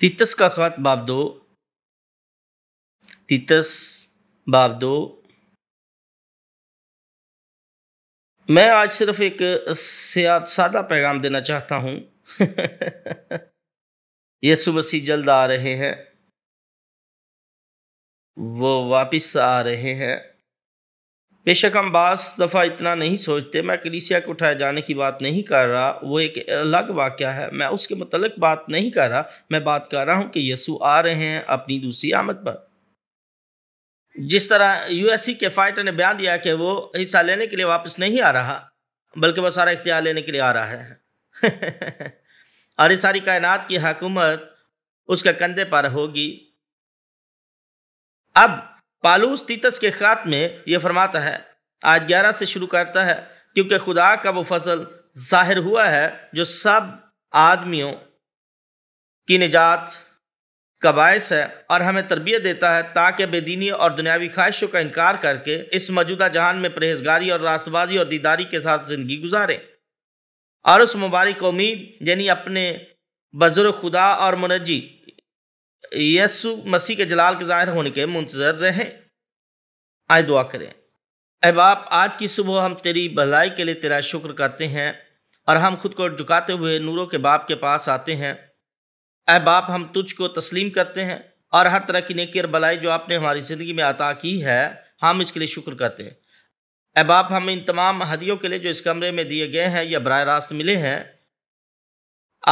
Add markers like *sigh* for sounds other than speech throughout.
तीतस का ख़त बाब दो तीतस बाब दो मैं आज सिर्फ एक सादा पैगाम देना चाहता हूँ *laughs* यीशु मसीह जल्द आ रहे हैं वो वापस आ रहे हैं बेशक हम बास दफ़ा इतना नहीं सोचते मैं कलीसिया को उठाए जाने की बात नहीं कर रहा वो एक अलग वाक़ है मैं उसके मतलब बात नहीं कर रहा मैं बात कर रहा हूँ कि यसु आ रहे हैं अपनी दूसरी आमद पर जिस तरह यूएससी के फाइटर ने बयान दिया कि वो हिस्सा लेने के लिए वापस नहीं आ रहा बल्कि वह सारा इख्तियार लेने के लिए आ रहा है *laughs* और इस सारी कायनात की हकूमत उसके कंधे पर होगी अब पालूस तीतस के ख़ात में ये फरमाता है आज ग्यारह से शुरू करता है क्योंकि खुदा का वो फसल जाहिर हुआ है जो सब आदमियों की निजात का बायस है और हमें तरबियत देता है ताकि बेदीनी और दुनियावी ख्वाहिशों का इनकार करके इस मौजूदा जहान में परहेजगारी और रासबाजी और दीदारी के साथ ज़िंदगी गुजारें और उस मुबारक उम्मीद यानी अपने बजुर्ग खुदा और मुनजी यसु मसीह के जलाल के ज़ाहिर होने के मुंतज़र रहें आए दुआ करें ए आज की सुबह हम तेरी भलाई के लिए तेरा शुक्र करते हैं और हम खुद को झुकाते हुए नूरों के बाप के पास आते हैं अहबाप हम तुझ को तस्लीम करते हैं और हर तरह की नेकी और भलाई जो आपने हमारी ज़िंदगी में अता की है हम इसके लिए शुक्र करते हैं अहबाप हम इन तमाम हदियों के लिए जो इस कमरे में दिए गए हैं या बर रास्त मिले हैं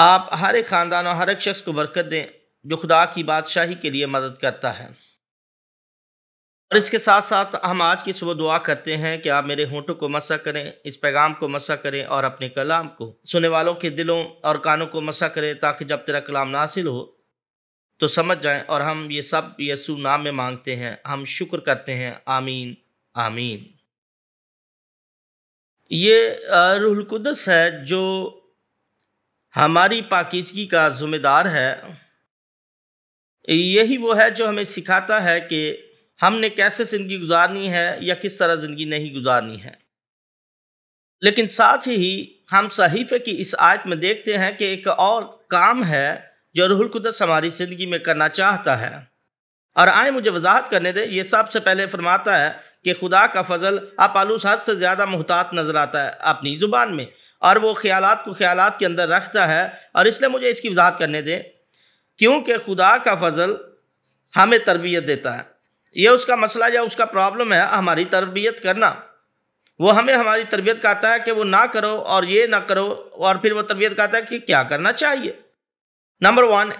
आप हर एक ख़ानदान और हर एक शख्स को बरकत दें जो खुदा की बादशाही के लिए मदद करता है और इसके साथ साथ हम आज की सुबह दुआ करते हैं कि आप मेरे होंठों को मसा करें इस पैगाम को मसा करें और अपने कलाम को सुनने वालों के दिलों और कानों को मसा करें ताकि जब तेरा कलाम नासिल हो तो समझ जाएं और हम ये सब यसु नाम में मांगते हैं हम शुक्र करते हैं आमीन आमीन ये रुहलकुदस है जो हमारी पाकिजगी का ज़िम्मेदार है यही वो है जो हमें सिखाता है कि हमने कैसे ज़िंदगी गुजारनी है या किस तरह ज़िंदगी नहीं गुजारनी है लेकिन साथ ही हम सहीफ़े की इस आयत में देखते हैं कि एक और काम है जो रूहुल कुदस हमारी ज़िंदगी में करना चाहता है और आए मुझे वजाहत करने दे ये सबसे पहले फरमाता है कि खुदा का फजल आप आलूसात से ज़्यादा मोहतात नज़र आता है अपनी ज़ुबान में और वो ख्याल को ख्याल के अंदर रखता है और इसलिए मुझे इसकी वजाहत करने दें क्योंकि खुदा का फजल हमें तरबियत देता है यह उसका मसला या उसका प्रॉब्लम है हमारी तरबियत करना वो हमें हमारी तरबियत करता है कि वो ना करो और ये ना करो और फिर वो तरबियत करता है कि क्या करना चाहिए नंबर वन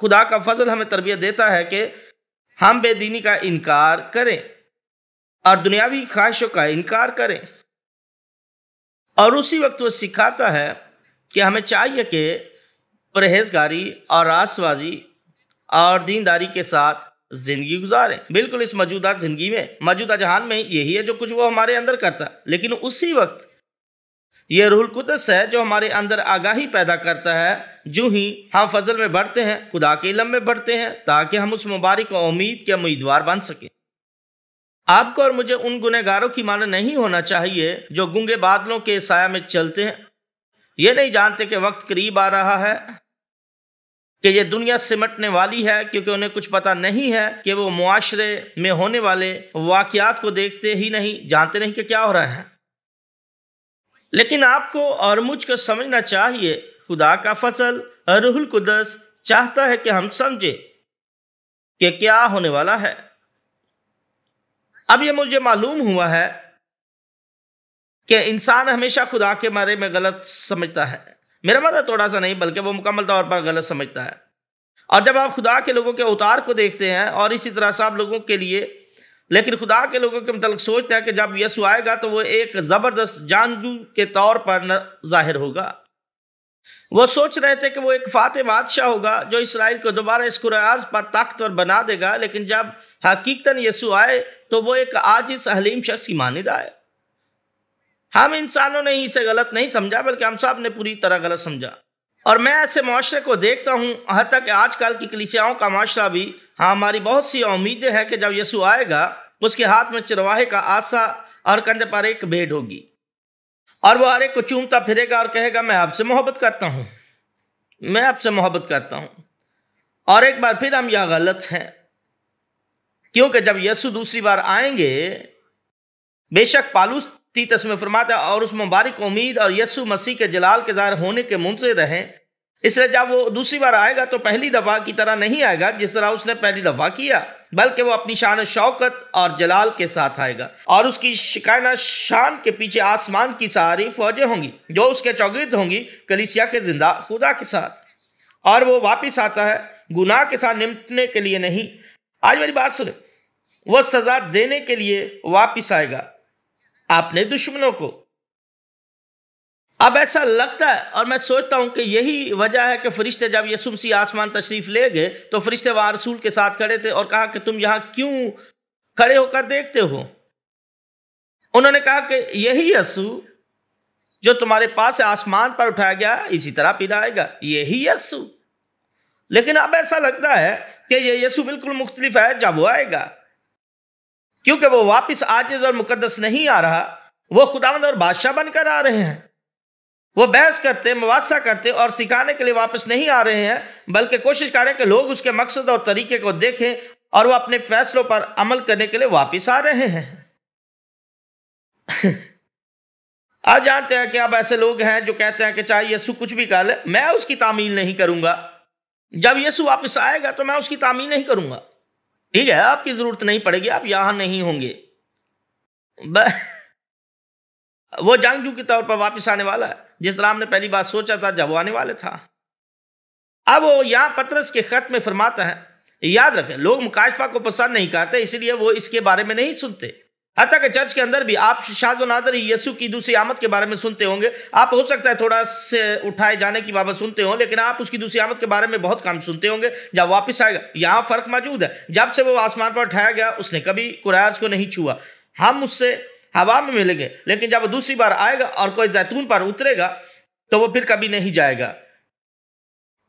खुदा का फजल हमें तरबियत देता है कि हम बेदीनी का इनकार करें और दुनियावी ख्वाहिशों का इनकार करें और उसी वक्त वो सिखाता है कि हमें चाहिए कि परहेजगारी और आसवाजी और दीनदारी के साथ जिंदगी गुजारें बिल्कुल इस मौजूदा जिंदगी में मौजूदा जहान में यही है जो कुछ वो हमारे अंदर करता लेकिन उसी वक्त ये रूहुल कुदस है जो हमारे अंदर आगाही पैदा करता है जो ही हम फजल में बढ़ते हैं खुदा के इलम में बढ़ते हैं ताकि हम उस मुबारक उम्मीद के उम्मीदवार बन सकें आपको और मुझे उन गुनहगारों की मान नहीं होना चाहिए जो गुंगे बादलों के साया में चलते हैं ये नहीं जानते कि वक्त करीब आ रहा है कि ये दुनिया सिमटने वाली है क्योंकि उन्हें कुछ पता नहीं है कि वो मुआशरे में होने वाले वाकियात को देखते ही नहीं जानते नहीं कि क्या हो रहा है लेकिन आपको और मुझको समझना चाहिए खुदा का फसल रूहुल कुदस चाहता है कि हम समझे कि क्या होने वाला है अब ये मुझे मालूम हुआ है कि इंसान हमेशा खुदा के बारे में गलत समझता है मेरा मतलब थोड़ा सा नहीं बल्कि वो मुकम्मल तौर पर गलत समझता है और जब आप खुदा के लोगों के अवतार को देखते हैं और इसी तरह से आप लोगों के लिए लेकिन खुदा के लोगों के मतलब सोचते हैं कि जब यसु आएगा तो वो एक ज़बरदस्त जानजू के तौर पर जाहिर होगा वो सोच रहे थे कि वो एक फातह बादशाह होगा जो इसराइल को दोबारा इस कुरार पर ताकतवर बना देगा लेकिन जब हकीकता यसु आए तो वो एक आजिज हलीम शख्स की मानद आए हम इंसानों ने ही इसे गलत नहीं समझा बल्कि हम साहब ने पूरी तरह गलत समझा और मैं ऐसे माशरे को देखता हूँ हद तक आजकल की कलिसियाओं का माशरा भी हाँ हमारी बहुत सी उम्मीदें हैं कि जब यसु आएगा उसके हाथ में चरवाहे का आशा और कंधे पर एक भेंट होगी और वो हर एक को चूमता फिरेगा और कहेगा मैं आपसे मोहब्बत करता हूँ मैं आपसे मोहब्बत करता हूँ और एक बार फिर हम यह गलत हैं क्योंकि जब यसु दूसरी बार आएंगे बेशक पालूस तीतस में फरमाता और उस मुबारक उम्मीद और यसु मसीह के जलाल के ज़ाहिर होने के मुंसे रहें इसलिए जब वो दूसरी बार आएगा तो पहली दफ़ा की तरह नहीं आएगा जिस तरह उसने पहली दफ़ा किया बल्कि वो अपनी शान शौकत और जलाल के साथ आएगा और उसकी शिकायना शान के पीछे आसमान की सारी फौजें होंगी जो उसके चौगिर्द होंगी कलिसिया के जिंदा खुदा के साथ और वो वापस आता है गुनाह के साथ निपटने के लिए नहीं आज मेरी बात सुने वह सजा देने के लिए वापस आएगा अपने दुश्मनों को अब ऐसा लगता है और मैं सोचता हूं कि यही वजह है कि फरिश्ते जब यसुम आसमान तशरीफ ले गए तो फरिश्ते वहां रसूल के साथ खड़े थे और कहा कि तुम यहां क्यों खड़े होकर देखते हो उन्होंने कहा कि यही यसु जो तुम्हारे पास आसमान पर उठाया गया इसी तरह पिलाएगा यही यसु लेकिन अब ऐसा लगता है कि ये यसु बिल्कुल मुख्तलिफ है जब वो आएगा क्योंकि वो वापस आजिज और मुकदस नहीं आ रहा वो खुदावंद और बादशाह बनकर आ रहे हैं वो बहस करते मुबासा करते और सिखाने के लिए वापस नहीं आ रहे हैं बल्कि कोशिश कर रहे हैं कि लोग उसके मकसद और तरीके को देखें और वो अपने फैसलों पर अमल करने के लिए वापस आ रहे हैं *laughs* आप जानते हैं कि अब ऐसे लोग हैं जो कहते हैं कि चाहे यसु कुछ भी कर ले मैं उसकी तामील नहीं करूंगा जब यसु वापस आएगा तो मैं उसकी तामील नहीं करूंगा ठीक है आपकी ज़रूरत नहीं पड़ेगी आप यहां नहीं होंगे वो जंगजू के तौर पर वापस आने वाला है जिस राम ने पहली बार सोचा था जब वो आने वाले था अब वो यहां पत्रस के खत में फरमाता है याद रखें लोग मुकाशफा को पसंद नहीं करते इसलिए वो इसके बारे में नहीं सुनते हत्या के चर्च के अंदर भी आप शाज नादर यसु की दूसरी आमद के बारे में सुनते होंगे आप हो सकता है थोड़ा से उठाए जाने की बाबत सुनते हो लेकिन आप उसकी दूसरी आमद के बारे में बहुत काम सुनते होंगे जब वापस आएगा यहाँ फर्क मौजूद है जब से वो आसमान पर उठाया गया उसने कभी कुरैज को नहीं छुआ हम उससे हवा में मिलेंगे लेकिन जब वो दूसरी बार आएगा और कोई जैतून पर उतरेगा तो वो फिर कभी नहीं जाएगा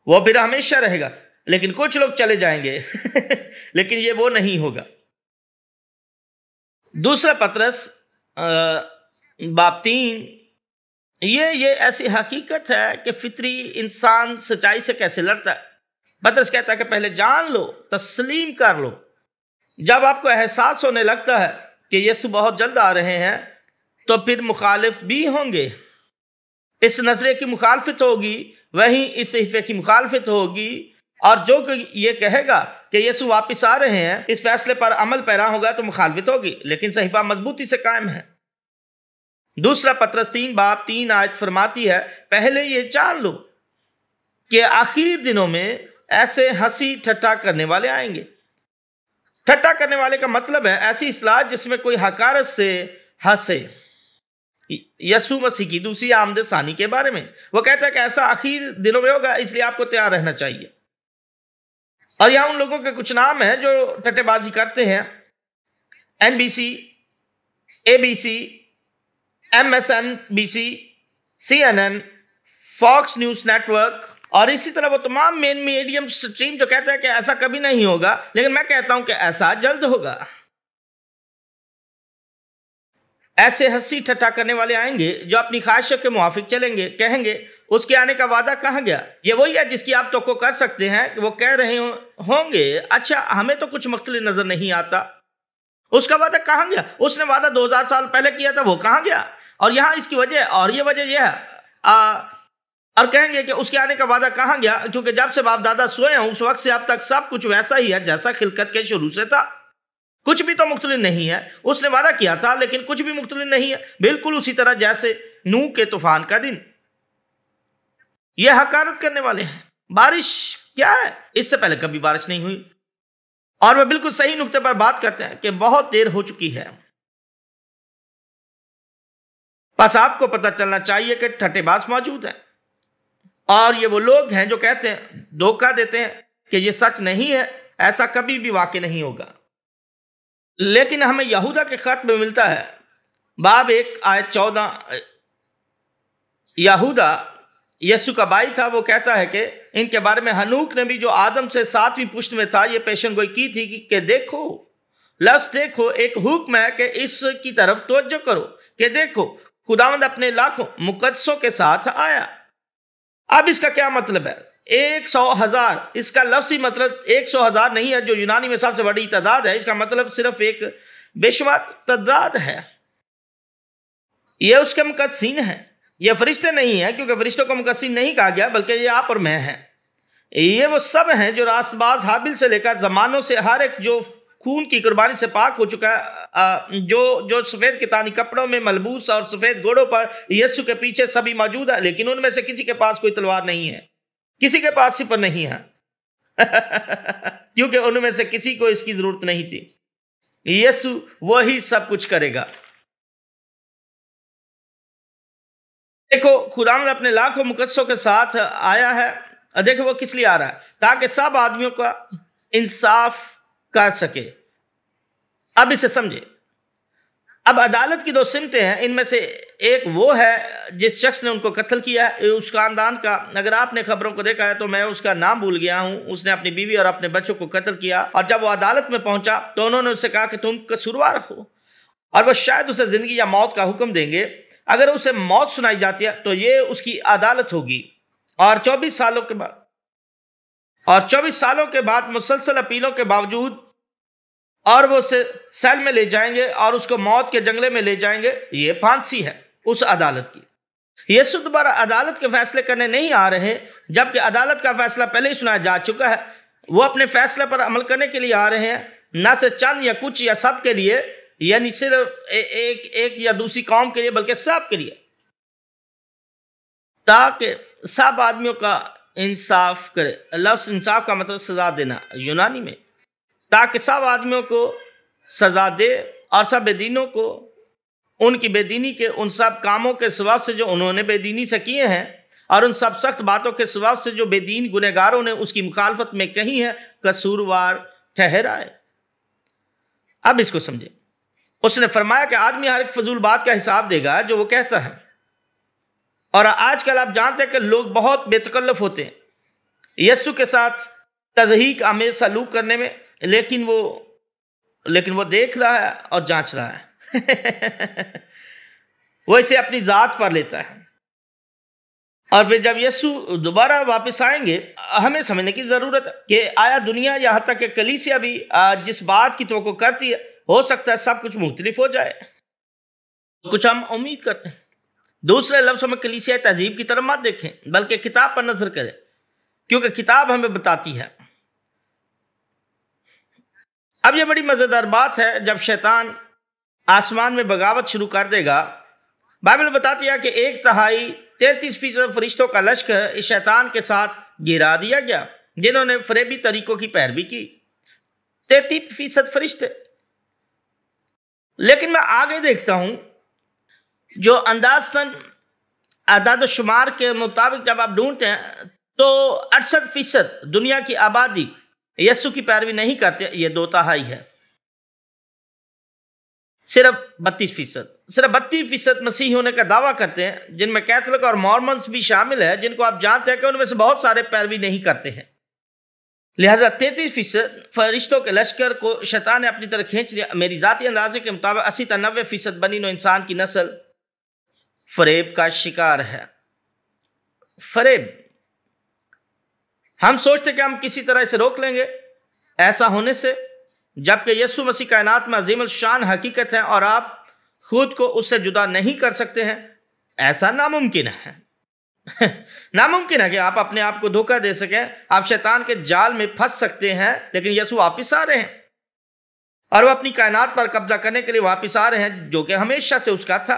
वो फिर हमेशा रहेगा लेकिन कुछ लोग चले जाएंगे *laughs* लेकिन ये वो नहीं होगा दूसरा पत्रस बाब तीन ये ये ऐसी हकीकत है कि फितरी इंसान सच्चाई से कैसे लड़ता है पत्रस कहता है कि पहले जान लो तस्लीम कर लो जब आपको एहसास होने लगता है कि यीशु बहुत जल्द आ रहे हैं तो फिर मुखालिफ भी होंगे इस नज़रे की मुखालफत होगी वहीं इस हिफे की मुखालफत होगी और जो ये कहेगा कि यीशु वापस आ रहे हैं इस फैसले पर अमल पैरा होगा तो मुखालवित होगी लेकिन सहीफा मजबूती से कायम है दूसरा पत्रस तीन बाप तीन आयत फरमाती है पहले ये जान लो कि आखिर दिनों में ऐसे हंसी ठट्टा करने वाले आएंगे ठट्टा करने वाले का मतलब है ऐसी असलाह जिसमें कोई हकारत से हंसे यसु मसीह की दूसरी आमद सानी के बारे में वो कहता है कि ऐसा आखिर दिनों में होगा इसलिए आपको तैयार रहना चाहिए और यहाँ उन लोगों के कुछ नाम हैं जो टट्टेबाजी करते हैं N B C A B C M S N B C C N N Fox News network और इसी तरह वो तमाम मेन मीडियम स्ट्रीम जो कहते हैं कि ऐसा कभी नहीं होगा लेकिन मैं कहता हूं कि ऐसा जल्द होगा ऐसे हंसी ठट्ठा करने वाले आएंगे जो अपनी ख्वाहिशों के मुआफिक चलेंगे कहेंगे उसके आने का वादा कहाँ गया ये वही है जिसकी आप तो कर सकते हैं वो कह रहे होंगे अच्छा हमें तो कुछ मख्तल नज़र नहीं आता उसका वादा कहाँ गया उसने वादा 2000 साल पहले किया था वो कहाँ गया और यहाँ इसकी वजह और ये वजह यह है आ, और कहेंगे कि उसके आने का वादा कहाँ गया क्योंकि जब से बाप दादा सोए हैं उस वक्त से अब तक सब कुछ वैसा ही है जैसा खिलकत के शुरू से था कुछ भी तो मुख्तल नहीं है उसने वादा किया था लेकिन कुछ भी मुख्तल नहीं है बिल्कुल उसी तरह जैसे नू के तूफान का दिन यह हकारत करने वाले हैं बारिश क्या है इससे पहले कभी बारिश नहीं हुई और वह बिल्कुल सही नुकते पर बात करते हैं कि बहुत देर हो चुकी है बस आपको पता चलना चाहिए कि ठटेबाज मौजूद हैं और ये वो लोग हैं जो कहते हैं धोखा देते हैं कि ये सच नहीं है ऐसा कभी भी वाकई नहीं होगा लेकिन हमें यहूदा के खत में मिलता है बाब एक आय चौदह यहूदा यसु का भाई था वो कहता है कि इनके बारे में हनूक ने भी जो आदम से सातवीं पुष्ट में था ये पेशन गोई की थी कि, के देखो लफ्स देखो एक हुक्म है कि इसकी तरफ तोज्जो करो कि देखो खुदावंद अपने लाखों मुकदसों के साथ आया अब इसका क्या मतलब है एक सौ हजार इसका लफ्स ही मतलब एक सौ हजार नहीं है जो यूनानी में सबसे बड़ी तादाद है इसका मतलब सिर्फ एक बेशुमार तादाद है यह उसके मुकदसिन है यह फरिश्ते नहीं है क्योंकि फरिश्तों को मुकदसिन नहीं कहा गया बल्कि ये आप और मैं हैं ये वो सब हैं जो रासबाज हाबिल से लेकर जमानों से हर एक जो खून की कुर्बानी से पाक हो चुका है जो जो सफ़ेद कितानी कपड़ों में मलबूस और सफ़ेद घोड़ों पर यस्सु के पीछे सभी मौजूद है लेकिन उनमें से किसी के पास कोई तलवार नहीं है किसी के पास सिपर नहीं है *laughs* क्योंकि उनमें से किसी को इसकी जरूरत नहीं थी यीशु वही सब कुछ करेगा देखो खुदा अपने लाखों मुकदसों के साथ आया है देखो वो किस लिए आ रहा है ताकि सब आदमियों का इंसाफ कर सके अब इसे समझे अब अदालत की दो सिमतें हैं इनमें से एक वो है जिस शख्स ने उनको कत्ल किया है उस खानदान का अगर आपने खबरों को देखा है तो मैं उसका नाम भूल गया हूँ उसने अपनी बीवी और अपने बच्चों को कत्ल किया और जब वो अदालत में पहुंचा तो उन्होंने उससे कहा कि तुम कसूरवार हो और वह शायद उसे ज़िंदगी या मौत का हुक्म देंगे अगर उसे मौत सुनाई जाती है तो ये उसकी अदालत होगी और चौबीस सालों के बाद और चौबीस सालों के बाद मुसलसल अपीलों के बावजूद और वो उसे सेल में ले जाएंगे और उसको मौत के जंगले में ले जाएंगे ये फांसी है उस अदालत की यीशु दोबारा अदालत के फैसले करने नहीं आ रहे जबकि अदालत का फैसला पहले ही सुनाया जा चुका है वो अपने फैसले पर अमल करने के लिए आ रहे हैं न सिर्फ चंद या कुछ या सब के लिए यानी सिर्फ एक एक या दूसरी कौम के लिए बल्कि सब के लिए ताकि सब आदमियों का इंसाफ करे लफ्स इंसाफ का मतलब सजा देना यूनानी में ताकि सब आदमियों को सजा दे और सब बेदीनों को उनकी बेदीनी के उन सब कामों के स्वभाव से जो उन्होंने बेदीनी से किए हैं और उन सब सख्त बातों के स्वभाव से जो बेदीन गुनहगारों ने उसकी मुखालफत में कही है कसूरवार ठहराए अब इसको समझे उसने फरमाया कि आदमी हर एक फजूल बात का हिसाब देगा जो वो कहता है और आजकल आप जानते हैं कि लोग बहुत बेतकल्लफ होते हैं यस्सु के साथ तजहीक आमेज सलूक करने में लेकिन वो लेकिन वो देख रहा है और जांच रहा है *laughs* वो इसे अपनी ज़ात पर लेता है और फिर जब यीशु दोबारा वापस आएंगे हमें समझने की ज़रूरत है कि आया दुनिया यहाँ तक कि कलीसिया भी जिस बात की तो करती है हो सकता है सब कुछ मुख्तलिफ हो जाए कुछ हम उम्मीद करते हैं दूसरे लफ्जों में कलीसिया तहजीब की तरफ मत देखें बल्कि किताब पर नजर करें क्योंकि किताब हमें बताती है अब यह बड़ी मज़ेदार बात है जब शैतान आसमान में बगावत शुरू कर देगा बाइबल बता दिया कि एक तहाई तैतीस फीसद फरिश्तों का लश्कर इस शैतान के साथ गिरा दिया गया जिन्होंने फरेबी तरीकों की पैरवी की तैतीस फीसद फरिश्ते लेकिन मैं आगे देखता हूं जो अंदाजतन आदाद शुमार के मुताबिक जब आप ढूंढते हैं तो अड़सठ फीसद दुनिया की आबादी यस्सु की पैरवी नहीं करते ये तहाई है सिर्फ बत्तीस फीसद सिर्फ बत्तीस फीसद मसीह होने का दावा करते हैं जिनमें कैथलिक और मॉर्मन्स भी शामिल है जिनको आप जानते हैं कि उनमें से बहुत सारे पैरवी नहीं करते हैं लिहाजा तैतीस फीसद फरिश्तों के लश्कर को शैतान ने अपनी तरह खींच लिया मेरी जतीी अंदाजे के मुताबिक अस्सी तनबे फीसद बनी नो इंसान की नस्ल फरेब का शिकार है फरेब हम सोचते कि हम किसी तरह इसे रोक लेंगे ऐसा होने से जबकि यसु मसीह कायनात में अजीम शान हकीकत है और आप खुद को उससे जुदा नहीं कर सकते हैं ऐसा नामुमकिन है *laughs* नामुमकिन है कि आप अपने आप को धोखा दे सकें आप शैतान के जाल में फंस सकते हैं लेकिन यसु वापिस आ रहे हैं और वह अपनी कायनात पर कब्जा करने के लिए वापिस आ रहे हैं जो कि हमेशा से उसका था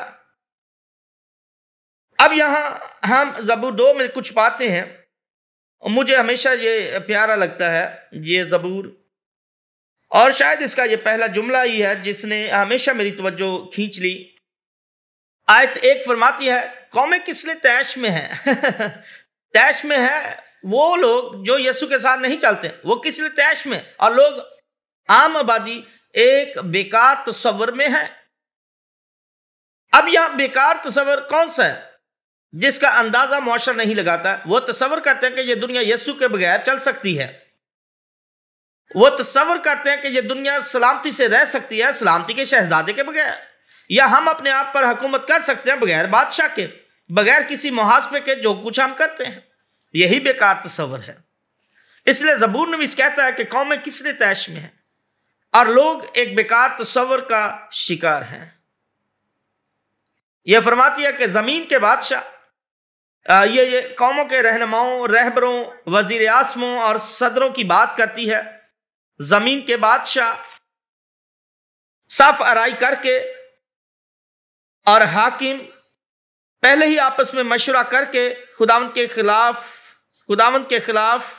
अब यहां हम जबूर दो में कुछ पाते हैं और मुझे हमेशा ये प्यारा लगता है ये ज़बूर और शायद इसका ये पहला जुमला ही है जिसने हमेशा मेरी तवज्जो खींच ली आयत एक फरमाती है कौमे किस लिए तैश में है *laughs* तैश में है वो लोग जो यसु के साथ नहीं चलते वो किस लिए तैश में और लोग आम आबादी एक बेकार तस्वर में है अब यह बेकार तस्वर कौन सा है जिसका अंदाज़ा मुआरा नहीं लगाता वो तस्वर करते हैं कि यह दुनिया यस्सु के बगैर चल सकती है वो तस्वर करते हैं कि यह दुनिया सलामती से रह सकती है सलामती के शहजादे के बगैर या हम अपने आप पर हुकूमत कर सकते हैं बगैर बादशाह के बगैर किसी मुहाजे के जो कुछ हम करते हैं यही बेकार तस्वर है इसलिए जबूर नवीस कहता है कि कौमें किसने तैश में है और लोग एक बेकार तस्वर का शिकार हैं यह फरमाती है कि जमीन के बादशाह ये ये कौमों के रहनुमाओं रहबरों वजीर आसमों और सदरों की बात करती है ज़मीन के बादशाह साफ अराई करके और हाकिम पहले ही आपस में मशवरा करके खुदावंत के खिलाफ खुदावंत के खिलाफ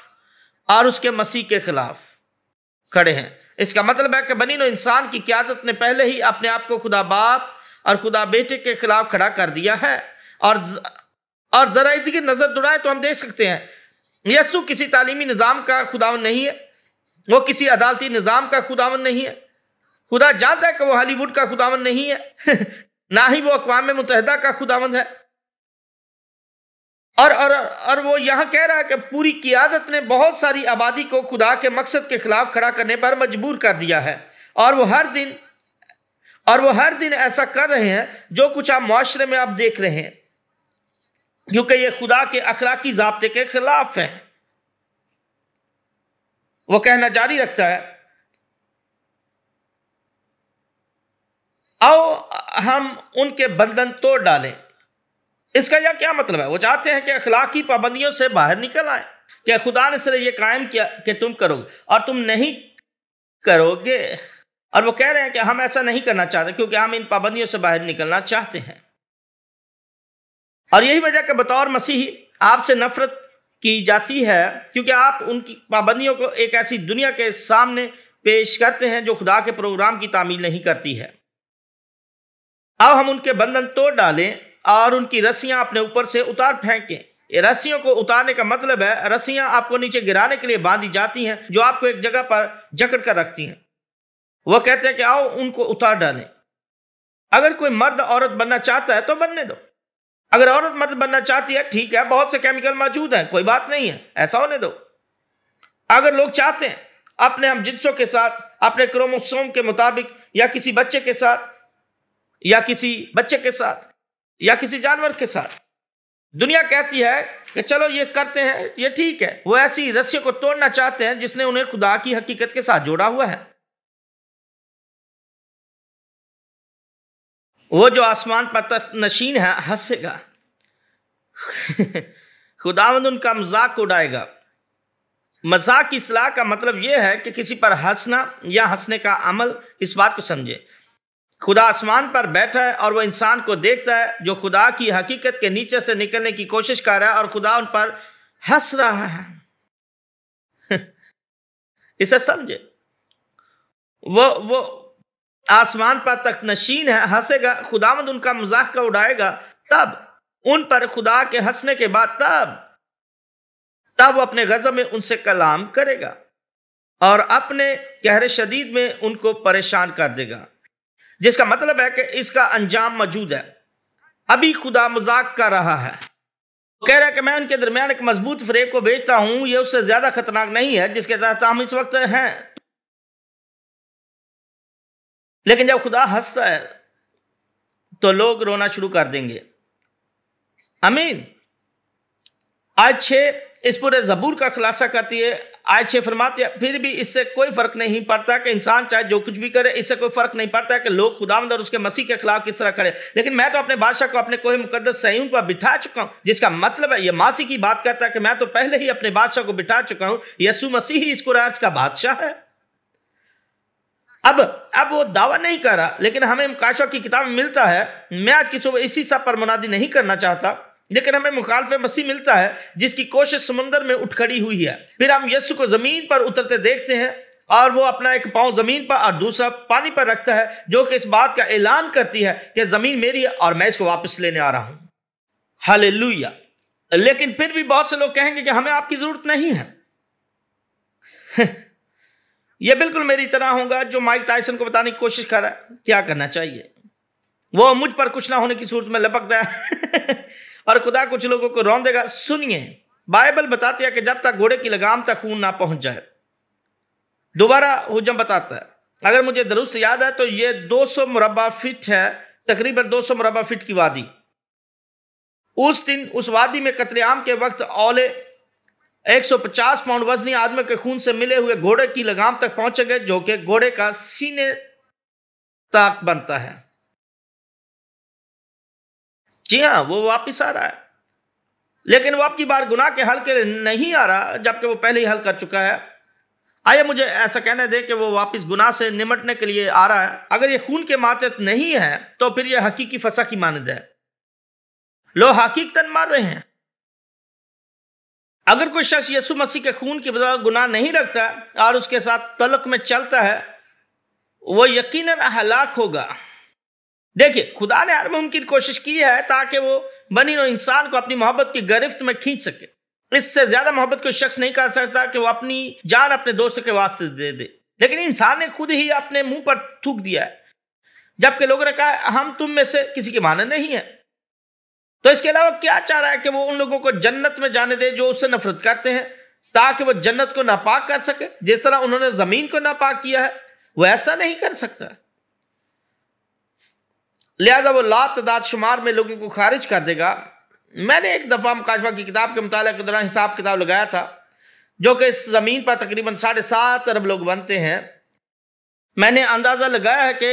और उसके मसीह के खिलाफ खड़े हैं इसका मतलब है कि बनी इंसान की क्यादत ने पहले ही अपने आप को खुदा बाप और खुदा बेटे के खिलाफ खड़ा कर दिया है और और ज़रा की नज़र दुड़ाए तो हम देख सकते हैं यस्सु किसी तालीमी निज़ाम का खुदावन नहीं है वो किसी अदालती निज़ाम का खुदावन नहीं है खुदा जानता है कि वो हॉलीवुड का खुदावन नहीं है *laughs* ना ही वो अकवा मुतहदा का खुदावन है और और और वो यहां कह रहा है कि पूरी क्यादत ने बहुत सारी आबादी को खुदा के मकसद के खिलाफ खड़ा करने पर मजबूर कर दिया है और वो हर दिन और वो हर दिन ऐसा कर रहे हैं जो कुछ आप माशरे में आप देख रहे हैं क्योंकि ये खुदा के अखलाकी जबते के खिलाफ है वो कहना जारी रखता है आओ हम उनके बंधन तोड़ डालें इसका यह क्या मतलब है वो चाहते हैं कि अखलाकी पाबंदियों से बाहर निकल आए कि खुदा ने सिर्फ ये कायम किया कि तुम करोगे और तुम नहीं करोगे और वो कह रहे हैं कि हम ऐसा नहीं करना चाहते क्योंकि हम इन पाबंदियों से बाहर निकलना चाहते हैं और यही वजह के बतौर मसीह आपसे नफरत की जाती है क्योंकि आप उनकी पाबंदियों को एक ऐसी दुनिया के सामने पेश करते हैं जो खुदा के प्रोग्राम की तामील नहीं करती है अब हम उनके बंधन तोड़ डालें और उनकी रस्सियां अपने ऊपर से उतार फेंकें रस्सियों को उतारने का मतलब है रस्सियां आपको नीचे गिराने के लिए बांधी जाती हैं जो आपको एक जगह पर जकड़ कर रखती हैं वह कहते हैं कि आओ उनको उतार डालें अगर कोई मर्द औरत बनना चाहता है तो बनने दो अगर औरत मर्द बनना चाहती है ठीक है बहुत से केमिकल मौजूद हैं कोई बात नहीं है ऐसा होने दो अगर लोग चाहते हैं अपने हम जिन्सों के साथ अपने क्रोमोसोम के मुताबिक या किसी बच्चे के साथ या किसी बच्चे के साथ या किसी जानवर के साथ दुनिया कहती है कि चलो ये करते हैं ये ठीक है वो ऐसी रस्सी को तोड़ना चाहते हैं जिसने उन्हें खुदा की हकीकत के साथ जोड़ा हुआ है वो जो आसमान पर नशीन है हंसेगा *laughs* खुदावंद उनका मजाक उड़ाएगा मजाक की सलाह का मतलब यह है कि किसी पर हंसना या हंसने का अमल इस बात को समझे खुदा आसमान पर बैठा है और वह इंसान को देखता है जो खुदा की हकीकत के नीचे से निकलने की कोशिश कर रहा है और खुदा उन पर हंस रहा है *laughs* इसे समझे वो वो आसमान पर तख्त नशीन है हंसेगा खुदामद उनका मजाक का उड़ाएगा तब उन पर खुदा के हंसने के बाद तब तब वो अपने गजब में उनसे कलाम करेगा और अपने गहरे शदीद में उनको परेशान कर देगा जिसका मतलब है कि इसका अंजाम मौजूद है अभी खुदा मजाक कर रहा है कह रहा है कि मैं उनके दरमियान एक मजबूत फ्रेब को भेजता हूं यह उससे ज्यादा खतरनाक नहीं है जिसके तहत हम इस वक्त हैं लेकिन जब खुदा हंसता है तो लोग रोना शुरू कर देंगे अमीन आज छे इस पूरे जबूर का खुलासा करती है आज छः फरमाती है फिर भी इससे कोई फ़र्क नहीं पड़ता कि इंसान चाहे जो कुछ भी करे इससे कोई फ़र्क नहीं पड़ता कि लोग खुदा और उसके मसीह के खिलाफ किस तरह खड़े लेकिन मैं तो अपने बादशाह को अपने कोहे मुकदस सयून पर बिठा चुका हूं जिसका मतलब है ये मासी की बात करता है कि मैं तो पहले ही अपने बादशाह को बिठा चुका हूं यसु मसीह ही इस कुराज का बादशाह है अब अब वो दावा नहीं कर रहा लेकिन हमें मुकाशा की किताब मिलता है मैं आज किसी इसी सब पर मुनादी नहीं करना चाहता लेकिन हमें मुखालफ मसीह मिलता है जिसकी कोशिश समुंदर में उठ खड़ी हुई है फिर हम यस्सु को जमीन पर उतरते देखते हैं और वो अपना एक पांव जमीन पर और दूसरा पानी पर रखता है जो कि इस बात का ऐलान करती है कि जमीन मेरी है और मैं इसको वापस लेने आ रहा हूं हले लेकिन फिर भी बहुत से लोग कहेंगे कि हमें आपकी जरूरत नहीं है ये बिल्कुल मेरी तरह होगा जो माइक टाइसन को बताने की कोशिश कर रहा है क्या करना चाहिए वो मुझ पर कुछ ना होने की सूरत में लपकता है *laughs* और खुदा कुछ लोगों को रौन देगा सुनिए बाइबल बताती है कि जब तक घोड़े की लगाम तक खून ना पहुंच जाए दोबारा हुजम बताता है अगर मुझे दुरुस्त याद है तो ये 200 मुरबा फिट है तकरीबन 200 मुरबा फिट की वादी उस दिन उस वादी में कतलेआम के वक्त औले 150 पाउंड वजनी आदमी के खून से मिले हुए घोड़े की लगाम तक पहुंचे गए जो कि घोड़े का सीने ताक बनता है जी हाँ वो वापस आ रहा है लेकिन वो आपकी बार गुनाह के हल के लिए नहीं आ रहा जबकि वो पहले ही हल कर चुका है आइए मुझे ऐसा कहने दे कि वो वापस गुनाह से निमटने के लिए आ रहा है अगर ये खून के मातहत नहीं है तो फिर ये हकीकी फसा की मानद है लोग हकीकतन मार रहे हैं अगर कोई शख्स यसु मसीह के खून की बदौलत गुनाह नहीं रखता और उसके साथ तलक में चलता है वो यकीनन हलाक होगा देखिए खुदा ने हर मुमकिन कोशिश की है ताकि वो बनी और इंसान को अपनी मोहब्बत की गिरफ्त में खींच सके इससे ज्यादा मोहब्बत कोई शख्स नहीं कर सकता कि वो अपनी जान अपने दोस्त के वास्ते दे दे लेकिन इंसान ने खुद ही अपने मुंह पर थूक दिया है जबकि लोगों ने कहा हम तुम में से किसी के माने नहीं है तो इसके अलावा क्या चाह रहा है कि वो उन लोगों को जन्नत में जाने दे जो उससे नफरत करते हैं ताकि वो जन्नत को नापाक कर सके जिस तरह उन्होंने जमीन को नापाक किया है वो ऐसा नहीं कर सकता लिहाजा वो ला तदाद शुमार में लोगों को खारिज कर देगा मैंने एक दफ़ा मुकाशवा की किताब के मुताल के दौरान हिसाब किताब लगाया था जो कि इस ज़मीन पर तकरीबन साढ़े सात अरब लोग बनते हैं मैंने अंदाज़ा लगाया है कि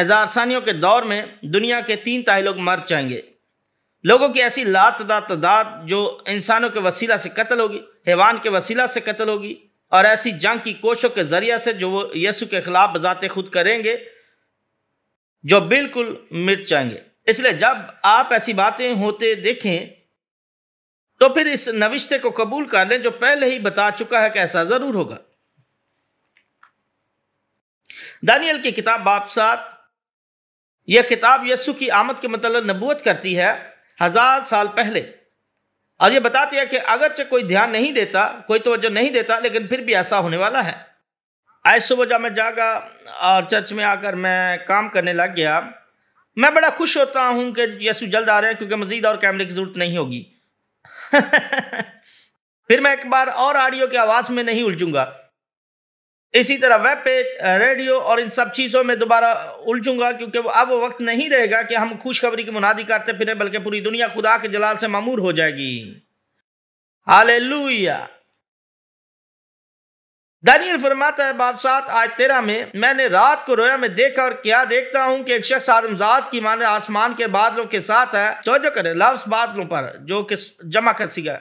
एजारसानियों के दौर में दुनिया के तीन ताहे लोग मर जाएंगे लोगों की ऐसी लात तदाद जो इंसानों के वसीला से कत्ल होगी हैवान के वसीला से कत्ल होगी और ऐसी जंग की कोशों के ज़रिए से जो वो यसु के ख़िलाफ़ बजाते खुद करेंगे जो बिल्कुल मिट जाएंगे इसलिए जब आप ऐसी बातें होते देखें तो फिर इस नविश्ते को कबूल कर लें जो पहले ही बता चुका है कि ऐसा ज़रूर होगा दानियल की किताब बापसात यह किताब यस्सु की आमद के मतलब नबूत करती है हजार साल पहले और ये बता दिया कि अगरचे कोई ध्यान नहीं देता कोई तोज्जो नहीं देता लेकिन फिर भी ऐसा होने वाला है आज सुबह जब मैं जागा और चर्च में आकर मैं काम करने लग गया मैं बड़ा खुश होता हूँ कि यसु जल्द आ रहे हैं क्योंकि मज़ीद और कैमरे की ज़रूरत नहीं होगी *laughs* फिर मैं एक बार और ऑडियो की आवाज़ में नहीं उलझूंगा इसी तरह वेब पेज रेडियो और इन सब चीज़ों में दोबारा उलझूंगा क्योंकि अब वो वक्त नहीं रहेगा कि हम खुशखबरी की मुनादी करते फिर बल्कि पूरी दुनिया खुदा के जलाल से मामूर हो जाएगी हाल दानियल फरमाता है बाप सात आज तेरह में मैंने रात को रोया में देखा और क्या देखता हूँ कि एक शख्स आदमजात की माने आसमान के बादलों के साथ है तोजो करे लफ्स बादलों पर जो कि जमा कर सीगा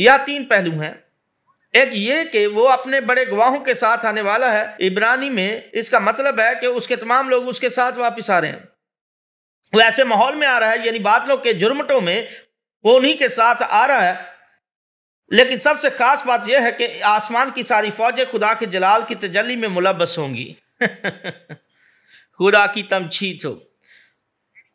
या तीन पहलू हैं एक ये कि वो अपने बड़े गवाहों के साथ आने वाला है इब्रानी में इसका मतलब है कि उसके तमाम लोग उसके साथ वापस आ रहे हैं वो ऐसे माहौल में आ रहा है यानी बादलों के जुर्मटों में वो उन्हीं के साथ आ रहा है लेकिन सबसे खास बात यह है कि आसमान की सारी फौजें खुदा के जलाल की तजली में मुलबस होंगी *laughs* खुदा की तमछीत हो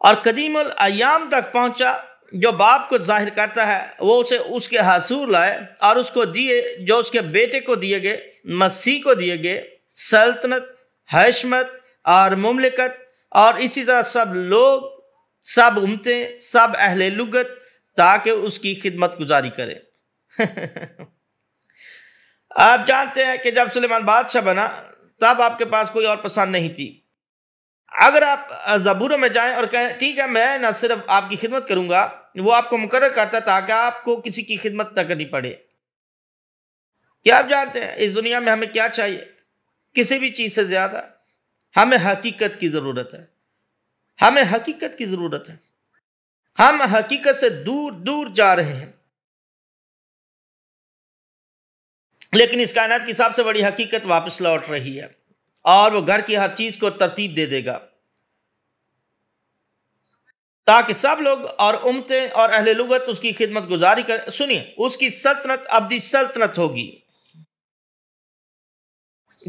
और कदीम अयाम तक पहुंचा जो बाप को जाहिर करता है वो उसे उसके हासूर लाए और उसको दिए जो उसके बेटे को दिए गए मसीह को दिए गए सल्तनत हैशमत और ममलिकत और इसी तरह सब लोग सब उमतें सब अहल लुगत ताकि उसकी खिदमत गुजारी करें *laughs* आप जानते हैं कि जब सुलेमान बादशाह बना तब आपके पास कोई और पसंद नहीं थी अगर आप जबूरों में जाएं और कहें ठीक है मैं ना सिर्फ आपकी खिदमत करूंगा वो आपको मुकर करता ताकि आपको किसी की खिदमत न करनी पड़े क्या आप जानते हैं इस दुनिया में हमें क्या चाहिए किसी भी चीज़ से ज़्यादा हमें हकीकत की ज़रूरत है हमें हकीकत की ज़रूरत है हम हकीकत से दूर दूर जा रहे हैं लेकिन इस कायनात के हिसाब से बड़ी हकीकत वापस लौट रही है और वो घर की हर चीज़ को तरतीब दे देगा ताकि सब लोग और उमतें और अहले लुगत उसकी खिदमत गुजारी कर सुनिए उसकी सल्तनत अबदी सल्तनत होगी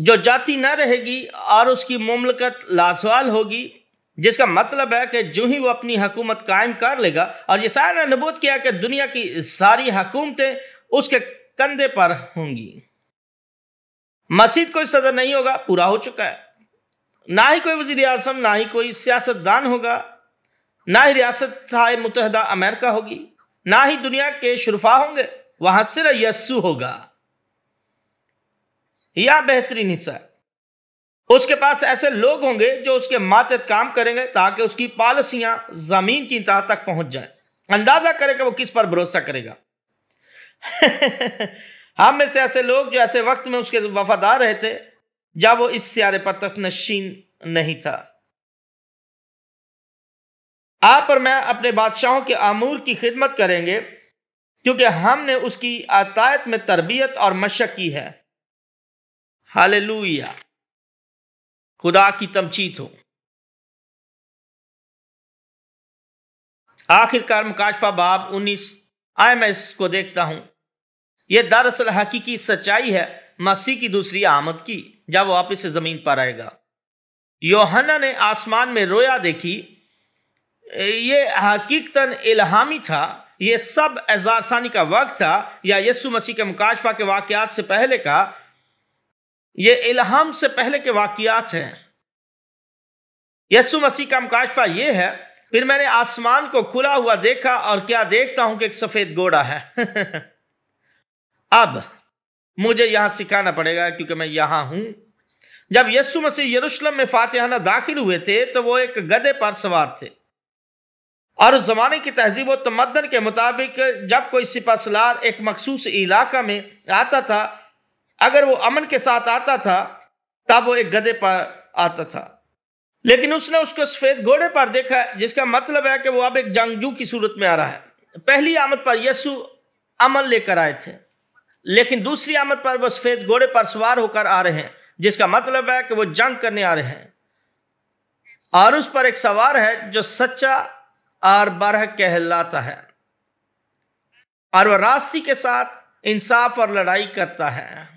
जो जाति न रहेगी और उसकी ममलकत लासवाल होगी जिसका मतलब है कि जो ही वो अपनी हकूमत कायम कर लेगा और ये सारा नबूत किया कि दुनिया की सारी हकूमतें उसके कंधे पर होंगी मस्जिद कोई सदर नहीं होगा पूरा हो चुका है ना ही कोई वजीर अजम ना ही कोई सियासतदान होगा ना ही रियासत थाए मुतहदा अमेरिका होगी ना ही दुनिया के शुरफा होंगे वहां सिर्फ यस्सु होगा यह बेहतरीन हिस्सा है उसके पास ऐसे लोग होंगे जो उसके मातहत काम करेंगे ताकि उसकी पॉलिसियां जमीन की इंतहा तक पहुंच जाए अंदाजा करें कि वो किस पर भरोसा करेगा *laughs* हम में से ऐसे लोग जो ऐसे वक्त में उसके वफादार रहे थे जब वो इस सियारे पर तक नशीन नहीं था आप और मैं अपने बादशाहों के आमूर की खिदमत करेंगे क्योंकि हमने उसकी आतायत में तरबियत और मशक की है हाल खुदा की तमचीत हो आखिरकार मुकाशफा बाब 19 आए मैं इसको देखता हूं यह दरअसल हकीकी सच्चाई है मसीह की दूसरी आमद की जब वापस जमीन पर आएगा योहना ने आसमान में रोया देखी ये हकीकता इलाहामी था ये सब एजारसानी का वक्त था या यस्सु मसीह के मुकाशफा के वाकयात से पहले का ये इलाहाम से पहले के वाकयात हैं यस्सु मसीह का मुकाशफा ये है फिर मैंने आसमान को खुला हुआ देखा और क्या देखता हूं कि एक सफ़ेद घोड़ा है *laughs* अब मुझे यहां सिखाना पड़ेगा क्योंकि मैं यहां हूं जब यस्सु मसीह यरूशलेम में फातेहाना दाखिल हुए थे तो वो एक गधे पर सवार थे और उस ज़माने की तहजीब व तमदन के मुताबिक जब कोई सिपा सलार एक मखसूस इलाका में आता था अगर वो अमन के साथ आता था तब वो एक गधे पर आता था लेकिन उसने उसको सफ़ेद घोड़े पर देखा जिसका मतलब है कि वो अब एक जंगजू की सूरत में आ रहा है पहली आमद पर यसु अमन लेकर आए थे लेकिन दूसरी आमद पर वो सफ़ेद घोड़े पर सवार होकर आ रहे हैं जिसका मतलब है कि वो जंग करने आ रहे हैं और उस पर एक सवार है जो सच्चा अरबरह कहलाता है और वह रास्ती के साथ इंसाफ और लड़ाई करता है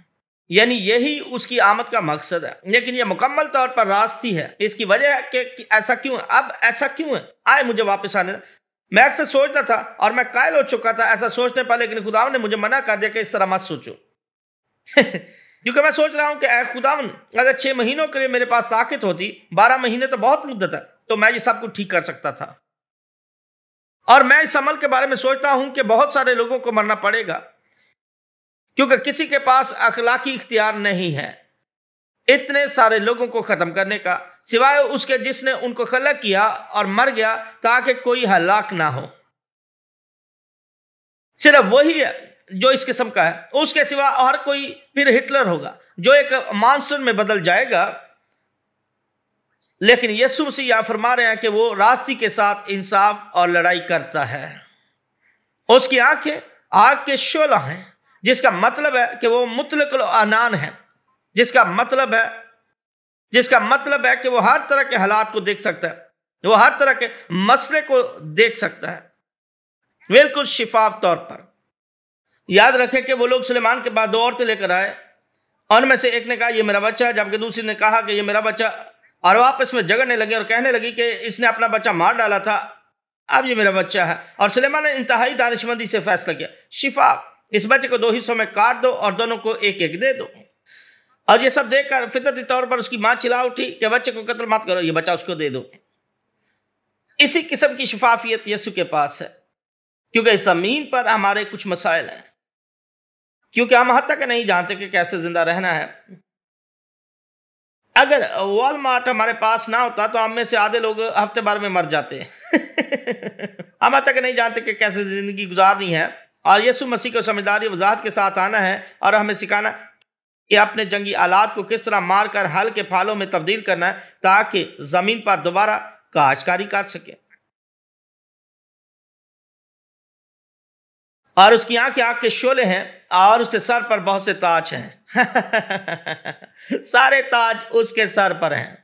यानी यही उसकी आमद का मकसद है लेकिन यह मुकम्मल तौर पर रास्ती है इसकी वजह है कि, कि ऐसा क्यों है अब ऐसा क्यों है आए मुझे वापस आने मैं अक्सर सोचता था और मैं कायल हो चुका था ऐसा सोचने पर लेकिन खुदा ने मुझे मना कर दिया कि इस तरह मत सोचो *laughs* क्योंकि मैं सोच रहा हूं कि ए खुदावन अगर छह महीनों के लिए मेरे पास ताकत होती बारह महीने तो बहुत मुद्दत है तो मैं ये सब कुछ ठीक कर सकता था और मैं इस अमल के बारे में सोचता हूं कि बहुत सारे लोगों को मरना पड़ेगा क्योंकि किसी के पास अखलाकी इख्तियार नहीं है इतने सारे लोगों को ख़त्म करने का सिवाय उसके जिसने उनको खलक किया और मर गया ताकि कोई हलाक ना हो सिर्फ वही है जो इस किस्म का है उसके सिवा और कोई फिर हिटलर होगा जो एक मानसून में बदल जाएगा लेकिन यसु मसीह यह फरमा रहे हैं कि वो राशि के साथ इंसाफ और लड़ाई करता है उसकी आंखें आग के शोला हैं जिसका मतलब है कि वो मुतल अनान है जिसका मतलब है जिसका मतलब है कि वो हर तरह के हालात को देख सकता है वो हर तरह के मसले को देख सकता है बिल्कुल शिफाफ तौर पर याद रखें कि वो लोग सलेमान के बाद दो औरतें लेकर आए उनमें से एक ने कहा यह मेरा बच्चा है जबकि दूसरी ने कहा कि यह मेरा बच्चा और वो आपस में झगड़ने लगे और कहने लगी कि इसने अपना बच्चा मार डाला था अब ये मेरा बच्चा है और सलेमा ने इंतहाई दानिशमंदी से फैसला किया शिफा इस बच्चे को दो हिस्सों में काट दो और दोनों को एक एक दे दो और ये सब देखकर फितरती तौर पर उसकी माँ चिल्ला उठी कि बच्चे को कत्ल मत करो ये बच्चा उसको दे दो इसी किस्म की शिफाफियत यसु के पास है क्योंकि ज़मीन पर हमारे कुछ मसाइल हैं क्योंकि हम हद तक नहीं जानते कि कैसे ज़िंदा रहना है अगर वॉलमार्ट हमारे पास ना होता तो हम में से आधे लोग हफ्ते भर में मर जाते *laughs* हम तक नहीं जानते कि कैसे ज़िंदगी गुजारनी है और यसु मसीह को समझदारी वजाहत के साथ आना है और हमें सिखाना कि अपने जंगी आलात को किस तरह मार कर हल के फालों में तब्दील करना है ताकि ज़मीन पर दोबारा काशकारी कर सकें और उसकी आंखें आग के शोले हैं और उसके सर पर बहुत से ताज हैं *laughs* सारे ताज उसके सर पर हैं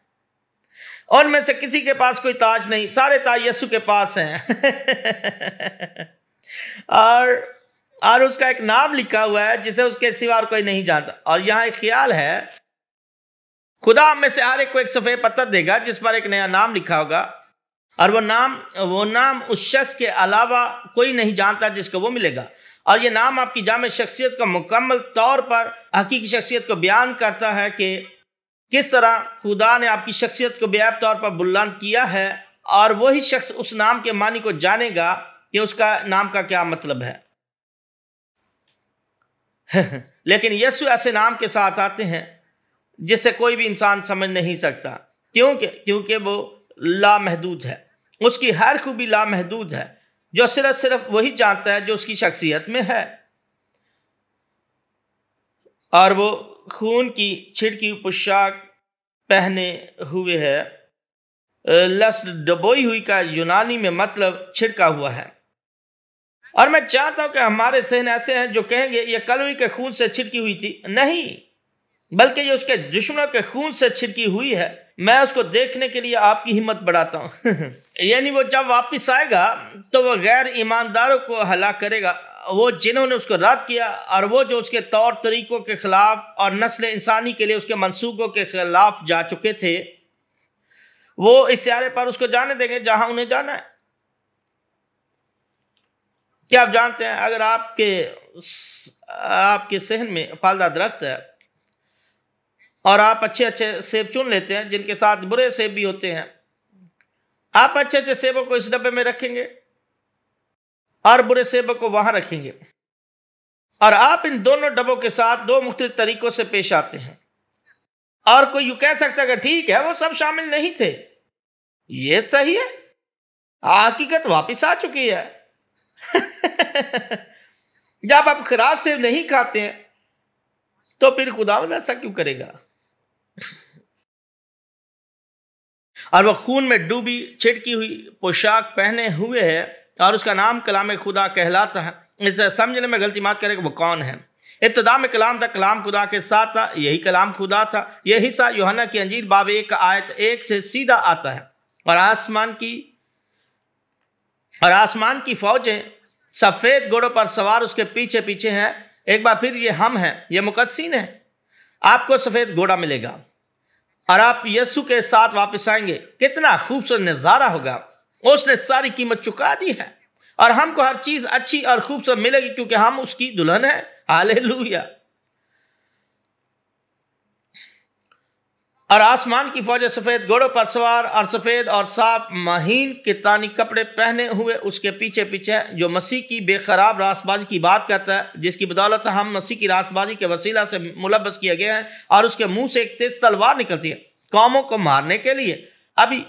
उनमें से किसी के पास कोई ताज नहीं सारे ताज यसु के पास हैं *laughs* और और उसका एक नाम लिखा हुआ है जिसे उसके सिवार कोई नहीं जानता और यहां एक ख्याल है खुदा में से हर एक को एक सफ़ेद पत्थर देगा जिस पर एक नया नाम लिखा होगा और वो नाम वो नाम उस शख्स के अलावा कोई नहीं जानता जिसको वो मिलेगा और ये नाम आपकी जाम शख्सियत को मुकम्मल तौर पर हकीकी शख्सियत को बयान करता है कि किस तरह खुदा ने आपकी शख्सियत को बेब तौर पर बुलंद किया है और वही शख्स उस नाम के मानी को जानेगा कि उसका नाम का क्या मतलब है *laughs* लेकिन यसु ऐसे नाम के साथ आते हैं जिससे कोई भी इंसान समझ नहीं सकता क्योंकि क्योंकि वो लामहदूद है उसकी हर खूबी लामहदूद है जो सिर्फ सिर्फ वही जानता है जो उसकी शख्सियत में है और वो खून की छिड़की पोशाक पहने हुए है लस्ट डबोई हुई का यूनानी में मतलब छिड़का हुआ है और मैं चाहता हूं कि हमारे सहन ऐसे हैं जो कहेंगे ये कलवी के खून से छिड़की हुई थी नहीं बल्कि ये उसके दुश्मनों के खून से छिड़की हुई है मैं उसको देखने के लिए आपकी हिम्मत बढ़ाता हूँ *laughs* यानी वो जब वापस आएगा तो वह गैर ईमानदारों को हला करेगा वो जिन्होंने उसको रद्द किया और वो जो उसके तौर तरीक़ों के ख़िलाफ़ और नस्ल इंसानी के लिए उसके मनसूबों के ख़िलाफ़ जा चुके थे वो इस सारे पर उसको जाने देंगे जहाँ उन्हें जाना है क्या आप जानते हैं अगर आपके आपके सहन में पालदा दरख्त है और आप अच्छे अच्छे सेब चुन लेते हैं जिनके साथ बुरे सेब भी होते हैं आप अच्छे अच्छे सेबों को इस डब्बे में रखेंगे और बुरे सेबों को वहां रखेंगे और आप इन दोनों डब्बों के साथ दो मुख्त तरीकों से पेश आते हैं और कोई यू कह सकता है ठीक है वो सब शामिल नहीं थे ये सही है हकीकत वापस आ चुकी है *laughs* जब आप खराब सेब नहीं खाते हैं तो फिर खुदा ऐसा क्यों करेगा और वह खून में डूबी छिटकी हुई पोशाक पहने हुए है और उसका नाम कलाम खुदा कहलाता है इसे समझने में गलती मत करें कि वो कौन है इब्तदा में कलाम था कलाम खुदा के साथ था यही कलाम खुदा था यह हिस्सा योहना की अंजीर बाब एक का आयत एक से सीधा आता है और आसमान की और आसमान की फौजें सफ़ेद घोड़ों पर सवार उसके पीछे पीछे हैं एक बार फिर ये हम हैं ये मुकदसिन है आपको सफ़ेद घोड़ा मिलेगा और आप यसु के साथ वापस आएंगे कितना खूबसूरत नज़ारा होगा उसने सारी कीमत चुका दी है और हमको हर चीज़ अच्छी और खूबसूरत मिलेगी क्योंकि हम उसकी दुल्हन है हाल और आसमान की फौज सफ़ेद घोड़ों पर सवार और सफ़ेद और साफ महीन कितानी कपड़े पहने हुए उसके पीछे पीछे जो मसीह की बेखराब रासबाजी की बात करता है जिसकी बदौलत हम मसीह की रासबाजी के वसीला से मुलबस किए गए हैं और उसके मुंह से एक तेज तलवार निकलती है कौमों को मारने के लिए अभी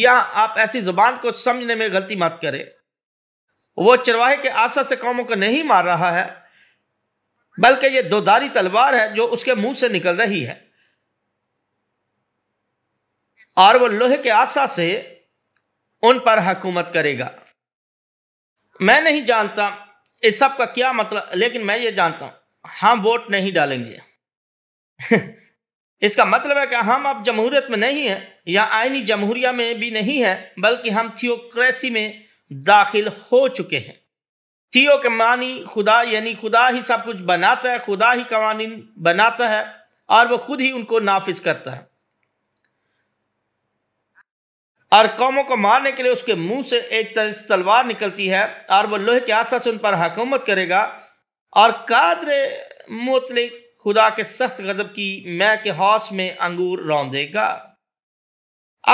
यह आप ऐसी जुबान को समझने में गलती मत करें वो चरवाहे के आशा से कौमों को नहीं मार रहा है बल्कि ये दोधारी तलवार है जो उसके मुंह से निकल रही है और वो लोहे के आशा से उन पर हकूमत करेगा मैं नहीं जानता इस सब का क्या मतलब लेकिन मैं ये जानता हूँ हम वोट नहीं डालेंगे *laughs* इसका मतलब है कि हम अब जमहूरियत में नहीं हैं या आइनी जमहूरिया में भी नहीं है बल्कि हम थियोक्रेसी में दाखिल हो चुके हैं थियो के मानी खुदा यानी खुदा ही सब कुछ बनाता है खुदा ही कवानीन बनाता है और वो खुद ही उनको नाफिज करता है और कौमों को मारने के लिए उसके मुंह से एक तलवार निकलती है और वह लोहे के आशा से उन पर हकूमत करेगा और कादर मुतल खुदा के सख्त गजब की मैं के हौस में अंगूर देगा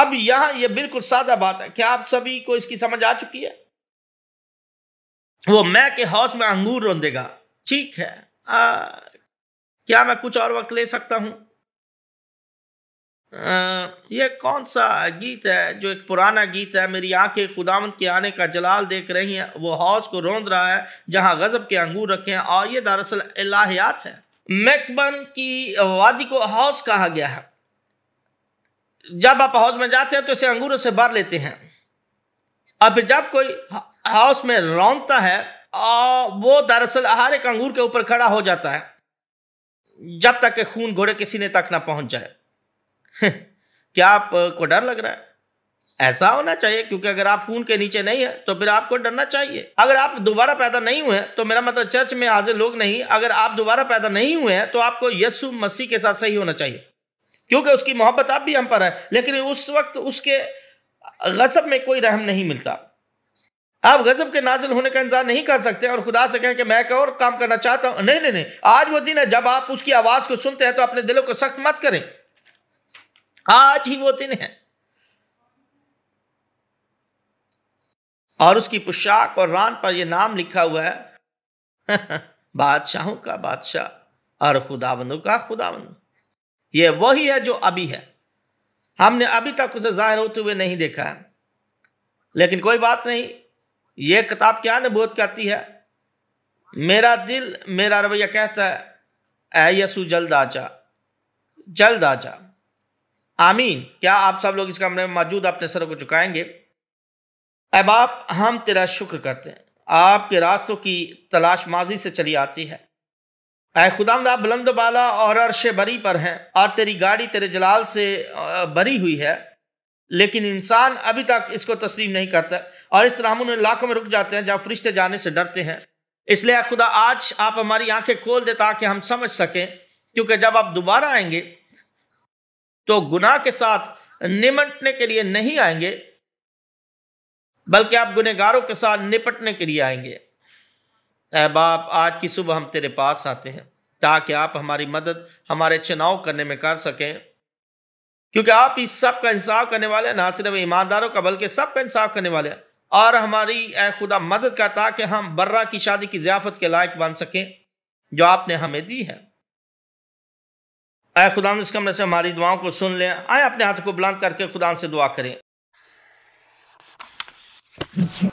अब यहां यह बिल्कुल सादा बात है क्या आप सभी को इसकी समझ आ चुकी है वो मैं के हौस में अंगूर देगा ठीक है आ, क्या मैं कुछ और वक्त ले सकता हूं ये कौन सा गीत है जो एक पुराना गीत है मेरी आंखें खुदावंत के आने का जलाल देख रही हैं वो हौज को रोंद रहा है जहां गजब के अंगूर रखे हैं और ये दरअसल इलाहियात है मैकबन की वादी को हौज कहा गया है जब आप हौज में जाते हैं तो इसे अंगूरों से भर लेते हैं और फिर जब कोई हौस में रोंदता है और वो दरअसल हर एक अंगूर के ऊपर खड़ा हो जाता है जब तक के खून घोड़े किसी ने तक ना पहुंच जाए *laughs* क्या आपको डर लग रहा है ऐसा होना चाहिए क्योंकि अगर आप खून के नीचे नहीं है तो फिर आपको डरना चाहिए अगर आप दोबारा पैदा नहीं हुए हैं तो मेरा मतलब चर्च में हाजिर लोग नहीं अगर आप दोबारा पैदा नहीं हुए हैं तो आपको यसु मसीह के साथ सही होना चाहिए क्योंकि उसकी मोहब्बत आप भी हम पर है लेकिन उस वक्त उसके गजब में कोई रहम नहीं मिलता आप गजब के नाजिल होने का इंतजार नहीं कर सकते और खुदा से कहें कि मैं एक और काम करना चाहता हूं नहीं नहीं नहीं आज वो दिन है जब आप उसकी आवाज़ को सुनते हैं तो अपने दिलों को सख्त मत करें आज ही वो दिन है और उसकी पोशाक और रान पर यह नाम लिखा हुआ है *laughs* बादशाहों का बादशाह और खुदावंदों का खुदावंद ये वही है जो अभी है हमने अभी तक उसे जाहिर होते हुए नहीं देखा है लेकिन कोई बात नहीं ये किताब क्या नबूत करती है मेरा दिल मेरा रवैया कहता है ए यसु जल्द आ जा जल्द आ जा आमीन क्या आप सब लोग इस कमरे में मौजूद अपने सर को चुकाएंगे अब आप हम तेरा शुक्र करते हैं आपके रास्तों की तलाश माजी से चली आती है अः खुदाम बुलंद बाला और अरश बरी पर हैं और तेरी गाड़ी तेरे जलाल से बरी हुई है लेकिन इंसान अभी तक इसको तस्लीम नहीं करता और इस रामों में लाखों में रुक जाते हैं जहाँ फरिश्ते जाने से डरते हैं इसलिए खुदा आज आप हमारी आंखें खोल दे ताकि हम समझ सकें क्योंकि जब आप दोबारा आएंगे तो गुनाह के साथ निमटने के लिए नहीं आएंगे बल्कि आप गुनहगारों के साथ निपटने के लिए आएंगे अहबाब आज की सुबह हम तेरे पास आते हैं ताकि आप हमारी मदद हमारे चुनाव करने में कर सकें क्योंकि आप इस सब का इंसाफ करने वाले हैं ना सिर्फ ईमानदारों का बल्कि सब का इंसाफ करने वाले हैं और हमारी ए खुदा मदद का ताकि हम बर्रा की शादी की जियाफत के लायक बन सकें जो आपने हमें दी है आए खुदा इस कमरे से हमारी दुआओं को सुन लें आए अपने हाथ को बुलंद करके खुदा से दुआ करें